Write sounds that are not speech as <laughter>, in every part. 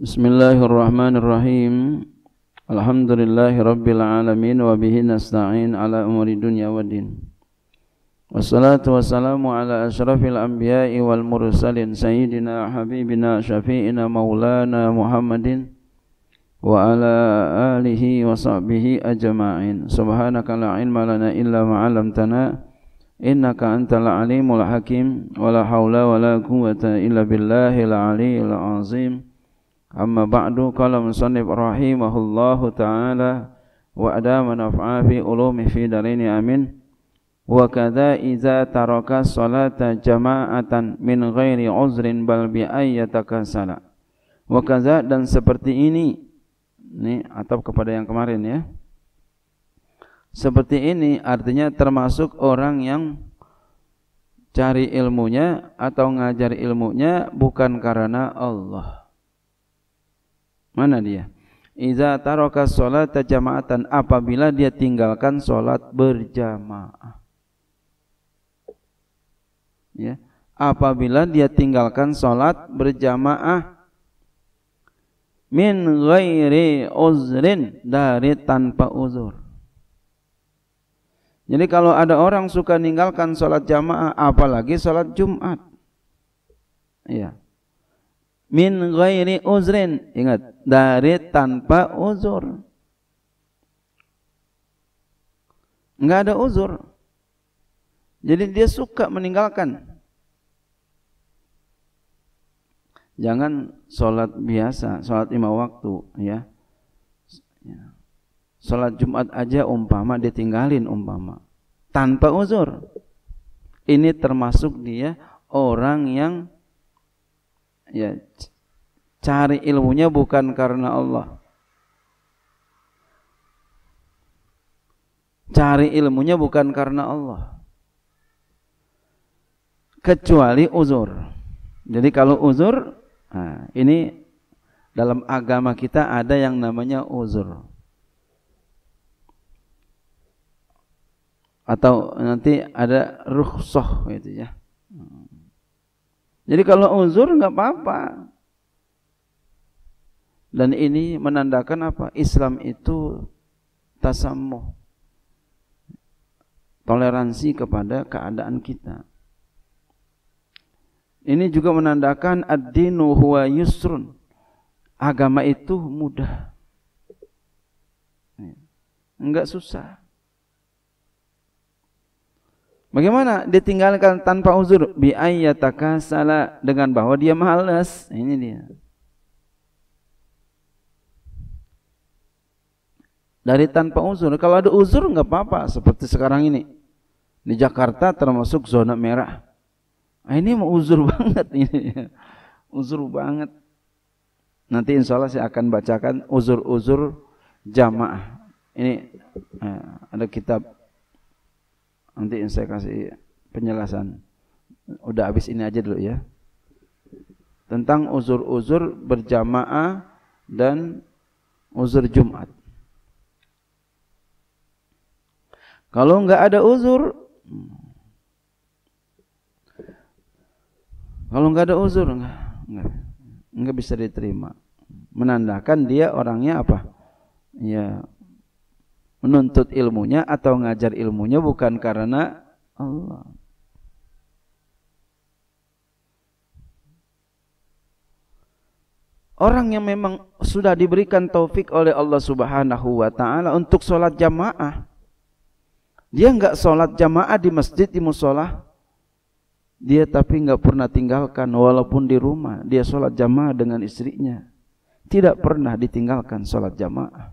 بسم الله الرحمن الرحيم الحمد لله رب العالمين وبه نستعين على أمور الدنيا والدين والصلاة والسلام على أشرف الأنبياء والمرسلين سيدنا حبيبنا شفيئنا مولانا محمد وعلى آله وصحبه أجمعين سبحانك لا علم لنا إلا ما علمتنا إنك أنت العليم الحكيم ولا حول ولا قوة إلا بالله العلي العظيم Amma ba'du qala musannif rahimahullahu taala wa adama naf'a fi ulumi fi darini amin wa kadza iza taraka salata jama'atan min ghairi uzrin bal bi ayyatakasala wa dan seperti ini ini atap kepada yang kemarin ya seperti ini artinya termasuk orang yang cari ilmunya atau ngajar ilmunya bukan karena Allah Mana dia? Iza taraka sholata jama'atan apabila dia tinggalkan sholat berjamaah. Ya. Apabila dia tinggalkan sholat berjamaah min ghairi uzrin dari tanpa uzur. Jadi kalau ada orang suka ninggalkan sholat jamaah apalagi sholat Jumat. Iya min ghairi uzrin ingat dari tanpa uzur nggak ada uzur jadi dia suka meninggalkan jangan sholat biasa sholat lima waktu ya, ya. sholat jumat aja umpama ditinggalin umpama tanpa uzur ini termasuk dia orang yang ya cari ilmunya bukan karena Allah. Cari ilmunya bukan karena Allah. Kecuali uzur. Jadi kalau uzur, nah ini dalam agama kita ada yang namanya uzur. Atau nanti ada rukhsah gitu ya. Hmm. Jadi kalau uzur nggak apa-apa. Dan ini menandakan apa? Islam itu tasamuh. Toleransi kepada keadaan kita. Ini juga menandakan ad-dinu huwa yusrun. Agama itu mudah. Enggak susah. Bagaimana ditinggalkan tanpa uzur? Bi ayyatakasala dengan bahwa dia malas. Ini dia. Dari tanpa uzur. Kalau ada uzur nggak apa-apa seperti sekarang ini. Di Jakarta termasuk zona merah. Nah, ini mau uzur <laughs> banget ini. uzur banget. Nanti insya Allah saya akan bacakan uzur-uzur jamaah. Ini eh, ada kitab Nanti saya kasih penjelasan. Udah habis ini aja dulu ya. Tentang uzur-uzur berjamaah dan uzur Jumat. Kalau nggak ada uzur, kalau nggak ada uzur, nggak enggak, enggak bisa diterima. Menandakan dia orangnya apa? Ya, menuntut ilmunya atau ngajar ilmunya bukan karena Allah. Orang yang memang sudah diberikan taufik oleh Allah Subhanahu wa taala untuk sholat jamaah. Dia enggak sholat jamaah di masjid di musola. Dia tapi enggak pernah tinggalkan walaupun di rumah. Dia sholat jamaah dengan istrinya. Tidak pernah ditinggalkan sholat jamaah.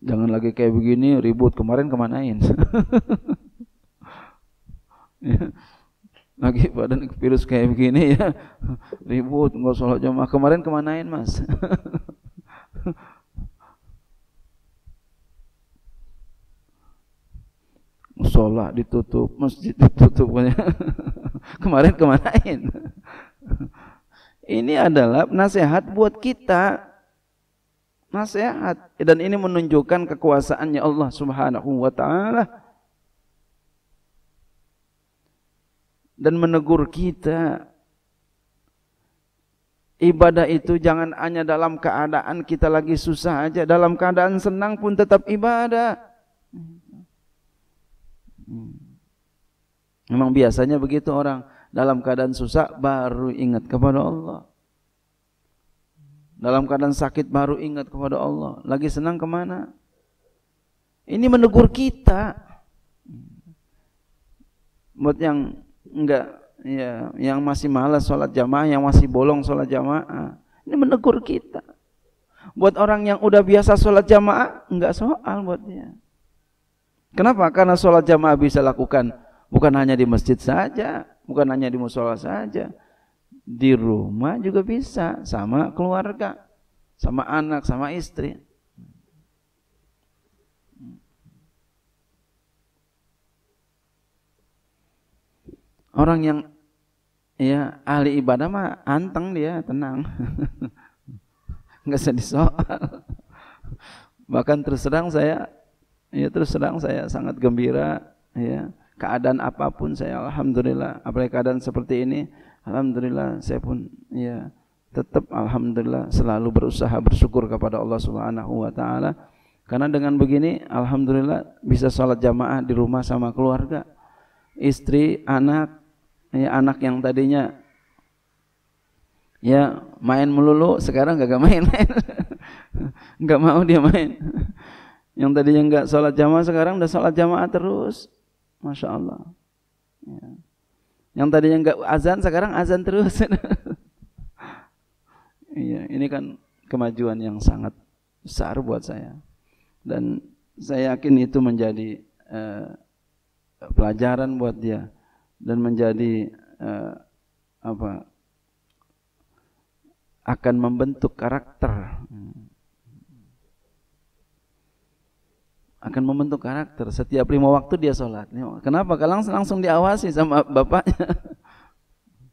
Jangan lagi kayak begini ribut kemarin kemanain. <laughs> ya. Lagi badan virus kayak begini ya ribut nggak sholat jamaah kemarin kemanain mas. Musola <laughs> ditutup, masjid ditutup. <laughs> Ya. kemarin kemanain. Ini adalah nasihat buat kita nasihat ya, dan ini menunjukkan kekuasaannya Allah Subhanahu wa taala dan menegur kita ibadah itu jangan hanya dalam keadaan kita lagi susah aja dalam keadaan senang pun tetap ibadah memang biasanya begitu orang dalam keadaan susah baru ingat kepada Allah dalam keadaan sakit baru ingat kepada Allah. Lagi senang kemana? Ini menegur kita. Buat yang enggak ya, yang masih malas sholat jamaah, yang masih bolong sholat jamaah. Ini menegur kita. Buat orang yang udah biasa sholat jamaah, enggak soal buat dia. Kenapa? Karena sholat jamaah bisa lakukan bukan hanya di masjid saja, bukan hanya di musola saja, di rumah juga bisa sama keluarga, sama anak, sama istri. Orang yang ya ahli ibadah mah anteng dia, tenang. <laughs> nggak sedih soal. Bahkan terserang saya ya terserang saya sangat gembira ya keadaan apapun saya alhamdulillah apalagi keadaan seperti ini Alhamdulillah saya pun ya tetap alhamdulillah selalu berusaha bersyukur kepada Allah Subhanahu wa taala karena dengan begini alhamdulillah bisa sholat jamaah di rumah sama keluarga istri anak ya anak yang tadinya ya main melulu sekarang gak, gak main <laughs> nggak mau dia main yang tadinya nggak sholat jamaah sekarang udah sholat jamaah terus masya Allah ya. Yang tadinya nggak azan sekarang azan terus. <laughs> Iya, ini kan kemajuan yang sangat besar buat saya. Dan saya yakin itu menjadi eh, pelajaran buat dia dan menjadi eh, apa akan membentuk karakter. Hmm akan membentuk karakter. Setiap lima waktu dia sholat. Kenapa? Kalau langsung, langsung diawasi sama bapaknya.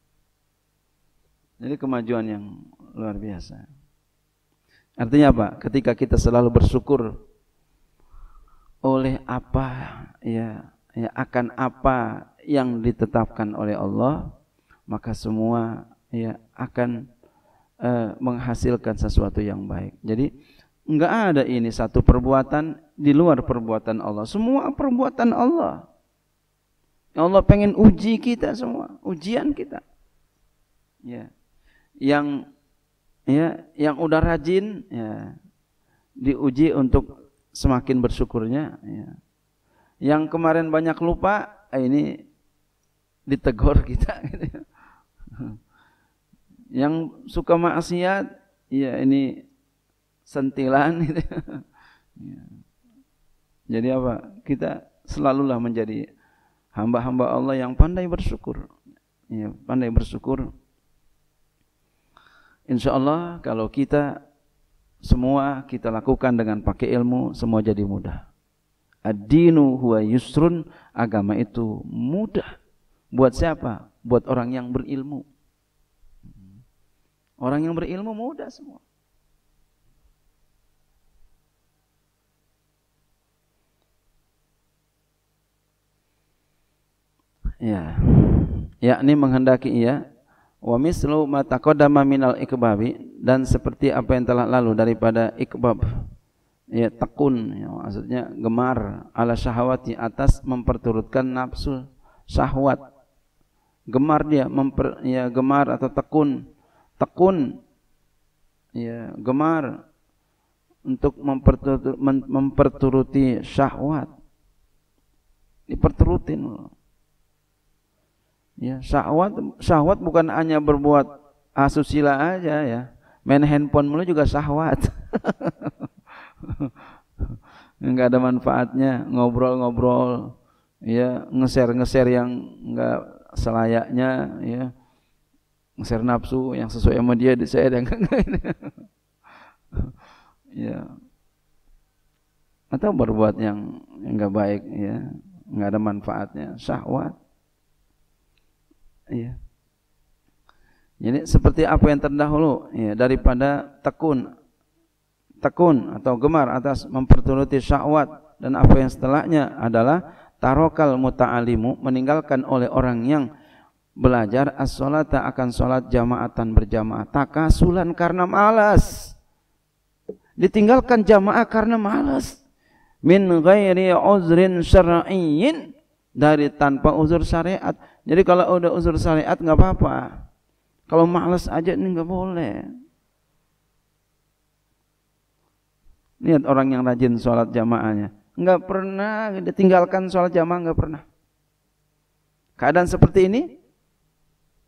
<laughs> Jadi kemajuan yang luar biasa. Artinya apa? Ketika kita selalu bersyukur oleh apa ya, ya akan apa yang ditetapkan oleh Allah, maka semua ya akan eh, menghasilkan sesuatu yang baik. Jadi Enggak ada ini satu perbuatan di luar perbuatan Allah. Semua perbuatan Allah. Ya Allah pengen uji kita semua, ujian kita. Ya. Yang ya, yang udah rajin ya diuji untuk semakin bersyukurnya ya. Yang kemarin banyak lupa, eh, ini ditegur kita <laughs> gitu. Ya. Yang suka maksiat, ya ini sentilan <laughs> itu. Ya. Jadi apa? Kita selalulah menjadi hamba-hamba Allah yang pandai bersyukur. Ya, pandai bersyukur. Insya Allah kalau kita semua kita lakukan dengan pakai ilmu, semua jadi mudah. Ad-dinu huwa yusrun, agama itu mudah. Buat siapa? Buat orang yang berilmu. Orang yang berilmu mudah semua. Ya. Yakni menghendaki ia wa mislu ma taqaddama minal ikbabi dan seperti apa yang telah lalu daripada ikbab. Ya tekun ya, maksudnya gemar ala syahwati atas memperturutkan nafsu syahwat. Gemar dia memper, ya gemar atau tekun. Tekun ya gemar untuk memperturuti syahwat diperturutin loh Ya, syahwat syahwat bukan hanya berbuat asusila aja ya. Main handphone mulu juga syahwat. enggak <laughs> ada manfaatnya ngobrol-ngobrol ya ngeser-ngeser yang enggak selayaknya ya ngeser nafsu yang sesuai sama dia saya dan <laughs> enggak ya atau berbuat yang enggak baik ya enggak ada manfaatnya syahwat ya. Jadi seperti apa yang terdahulu ya, daripada tekun tekun atau gemar atas memperturuti syahwat dan apa yang setelahnya adalah tarokal muta'alimu meninggalkan oleh orang yang belajar as-salata akan salat jamaatan berjamaah takasulan karena malas ditinggalkan jamaah karena malas min ghairi uzrin syar'iyyin dari tanpa uzur syariat. Jadi kalau udah uzur syariat nggak apa-apa. Kalau males aja ini nggak boleh. Lihat orang yang rajin sholat jamaahnya. Nggak pernah ditinggalkan sholat jamaah nggak pernah. Keadaan seperti ini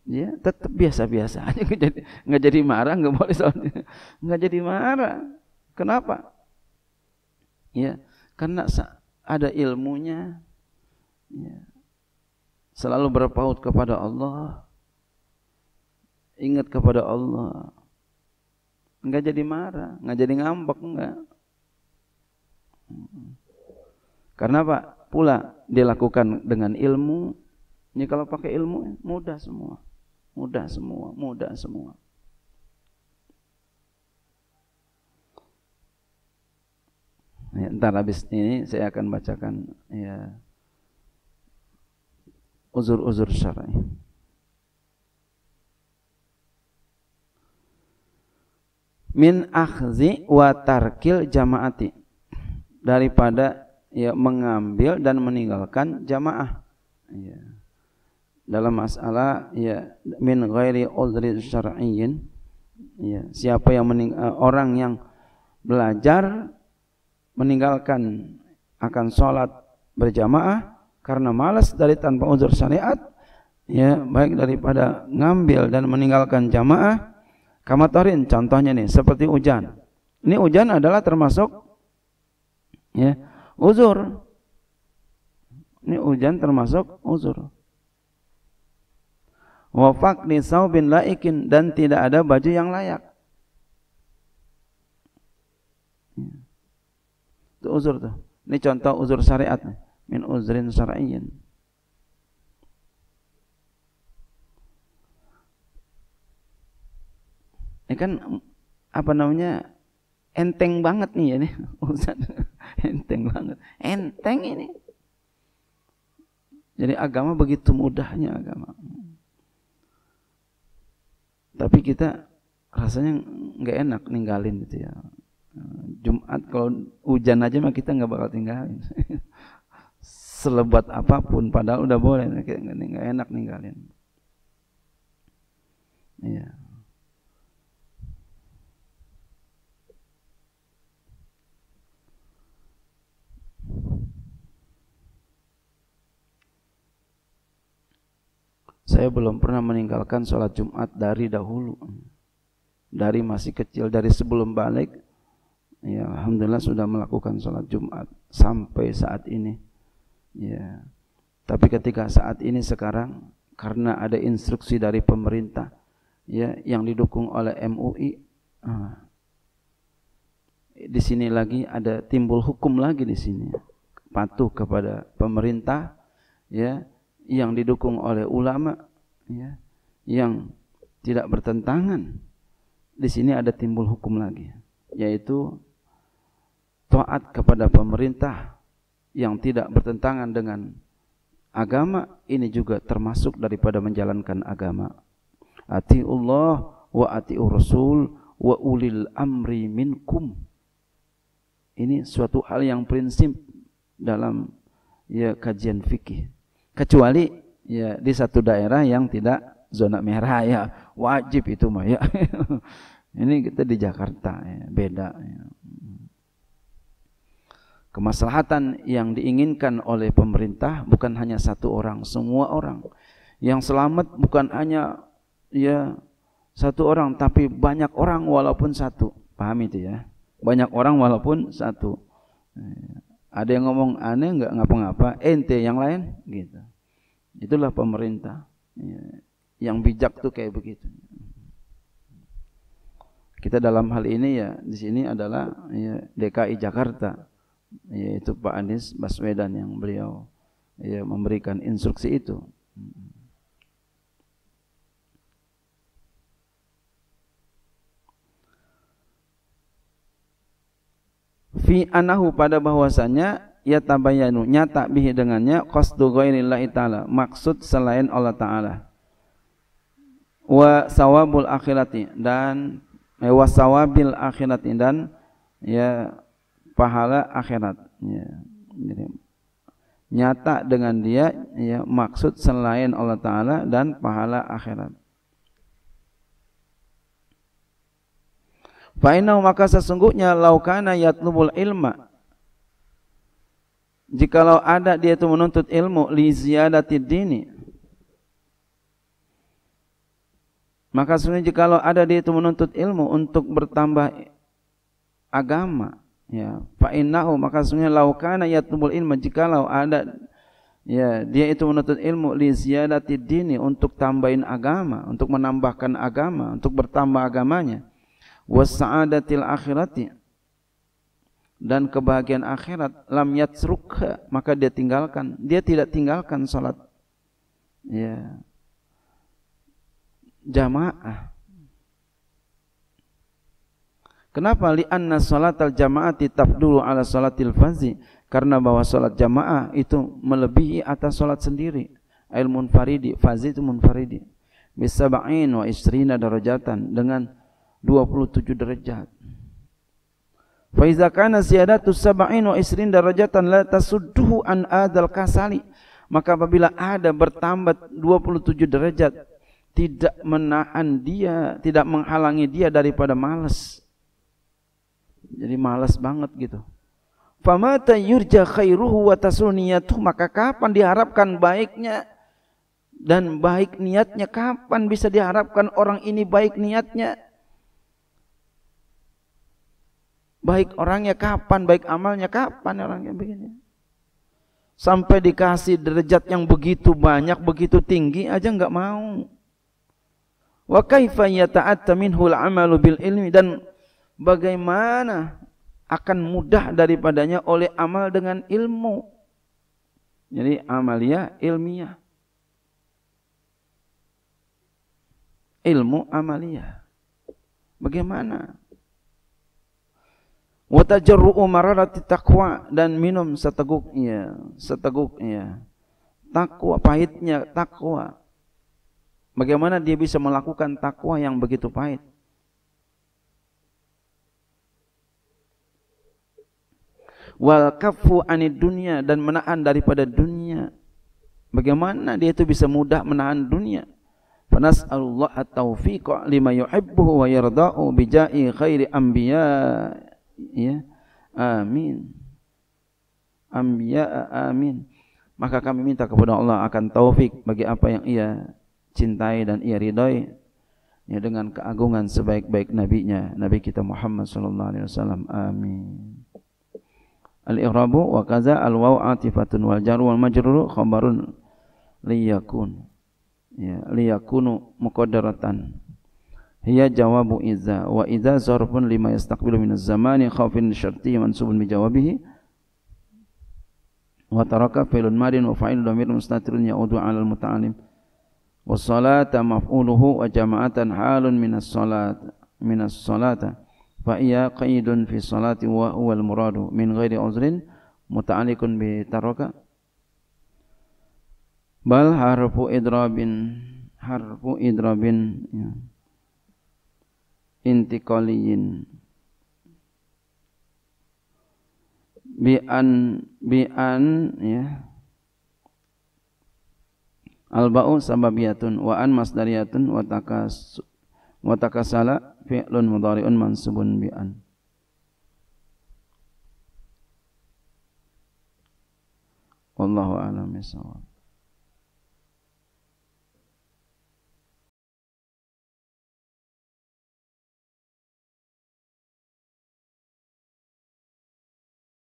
ya tetap biasa-biasa aja <laughs> nggak jadi nggak jadi marah nggak boleh <laughs> nggak jadi marah kenapa ya karena ada ilmunya ya. selalu berpaut kepada Allah ingat kepada Allah enggak jadi marah enggak jadi ngambek enggak hmm. karena Pak pula dilakukan dengan ilmu ini kalau pakai ilmu mudah semua mudah semua mudah semua Ya, ntar habis ini saya akan bacakan ya uzur-uzur syar'i. Min akhzi wa tarkil jamaati daripada ya mengambil dan meninggalkan jamaah. Ya. Dalam masalah ya min ghairi uzri syar'iyyin. Ya, siapa yang mening eh, orang yang belajar meninggalkan akan sholat berjamaah karena malas dari tanpa uzur syariat ya baik daripada ngambil dan meninggalkan jamaah kamatorin. contohnya nih seperti hujan ini hujan adalah termasuk ya uzur ini hujan termasuk uzur wafak nisau bin laikin dan tidak ada baju yang layak ya. itu uzur tuh ini contoh uzur syariat nih min uzrin syar'iyyin ini kan apa namanya enteng banget nih ya nih <laughs> Ustaz. enteng banget enteng ini jadi agama begitu mudahnya agama tapi kita rasanya nggak enak ninggalin gitu ya Jumat kalau hujan aja mah kita nggak bakal tinggalin <laughs> selebat apapun padahal udah boleh nggak enak ninggalin iya Saya belum pernah meninggalkan sholat Jumat dari dahulu, dari masih kecil, dari sebelum balik. Ya, alhamdulillah sudah melakukan sholat Jumat sampai saat ini. Ya. Tapi ketika saat ini sekarang karena ada instruksi dari pemerintah ya yang didukung oleh MUI ah. di sini lagi ada timbul hukum lagi di sini patuh kepada pemerintah ya yang didukung oleh ulama ya yang tidak bertentangan di sini ada timbul hukum lagi yaitu taat kepada pemerintah yang tidak bertentangan dengan agama ini juga termasuk daripada menjalankan agama. Atiullah wa atiur rasul wa ulil amri minkum. Ini suatu hal yang prinsip dalam ya kajian fikih. Kecuali ya di satu daerah yang tidak zona merah ya wajib itu mah ya. <laughs> ini kita di Jakarta ya, beda ya. Kemaslahatan yang diinginkan oleh pemerintah bukan hanya satu orang, semua orang. Yang selamat bukan hanya ya satu orang tapi banyak orang walaupun satu. Paham itu ya? Banyak orang walaupun satu. Ada yang ngomong aneh nggak ngapa-ngapa, eh, ente yang lain gitu. Itulah pemerintah. Ya, yang bijak tuh kayak begitu kita dalam hal ini ya di sini adalah ya, DKI Jakarta yaitu Pak Anies Baswedan yang beliau ya, memberikan instruksi itu. Fi anahu pada bahwasanya ya tabayanu nyata bihi dengannya qasdu ghairillahi taala maksud selain Allah taala wa sawabul akhirati dan eh, wa sawabil akhirati dan ya pahala akhirat ya. Jadi nyata dengan dia ya maksud selain Allah taala dan pahala akhirat. Fainau maka sesungguhnya laukana yatlubul ilma Jikalau ada dia itu menuntut ilmu li ziyadatid dini Maka sebenarnya jikalau ada dia itu menuntut ilmu untuk bertambah agama ya fa innahu maka sungguh laukana yatlubul ilma jikalau ada ya dia itu menuntut ilmu li ziyadati dini untuk tambahin agama untuk menambahkan agama untuk bertambah agamanya wasa'adatil akhirati dan kebahagiaan akhirat lam yatsrukha maka dia tinggalkan dia tidak tinggalkan salat ya jamaah Kenapa li anna salatal jama'ati tafdulu ala salatil fazi? Karena bahwa salat jama'ah itu melebihi atas salat sendiri. Al munfaridi, fazi itu munfaridi. Bisaba'in wa isrina darajatan dengan 27 derajat. Fa iza kana ziyadatu sab'in wa isrin darajatan la tasudduhu an adal kasali. Maka apabila ada bertambah 27 derajat tidak menahan dia, tidak menghalangi dia daripada malas. Jadi malas banget gitu. Famata yurja khairuhu wa tasuniyatuh maka kapan diharapkan baiknya dan baik niatnya kapan bisa diharapkan orang ini baik niatnya baik orangnya kapan baik amalnya kapan orangnya begini sampai dikasih derajat yang begitu banyak begitu tinggi aja nggak mau wa kaifa yata'atta minhu al-amalu bil ilmi dan bagaimana akan mudah daripadanya oleh amal dengan ilmu. Jadi amalia ilmiah. Ilmu amalia. Bagaimana? Watajaru mararati takwa dan minum seteguknya, seteguknya. Takwa pahitnya takwa. Bagaimana dia bisa melakukan takwa yang begitu pahit? wal kafu anid dunia dan menahan daripada dunia. Bagaimana dia itu bisa mudah menahan dunia? Panas Allah taufiq lima yuhibbu wa yardau bijai khairi anbiya. Ya. Amin. Anbiya amin. Maka kami minta kepada Allah akan taufik bagi apa yang ia cintai dan ia ridai ya, dengan keagungan sebaik-baik nabinya Nabi kita Muhammad sallallahu alaihi wasallam. Amin. al-i'rabu wa kaza al-waw atifatun wal jaru wal majruru khabarun liyakun ya liyakunu muqaddaratan hiya jawabu iza wa iza zarfun lima yastaqbilu min az-zamani khafin syarti mansubun bi jawabihi wa taraka fi'lun madin wa fa'ilun dhamir mustatirun ya'udu 'ala al-muta'allim was salata maf'uluhu wa jama'atan halun min as-salat min as-salata fa iya qaidun fi salati wa huwal muradu min ghairi uzrin muta'alliqun bi taraka bal harfu idrabin harfu idrabin ya. intiqaliyin bi an bi an ya al ba'u sababiyatun wa an masdariyatun wa takas wa takasala فعل مضارع منصوب بأن والله أعلم بالصواب